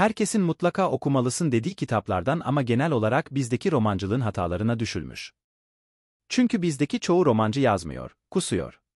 herkesin mutlaka okumalısın dediği kitaplardan ama genel olarak bizdeki romancılığın hatalarına düşülmüş. Çünkü bizdeki çoğu romancı yazmıyor, kusuyor.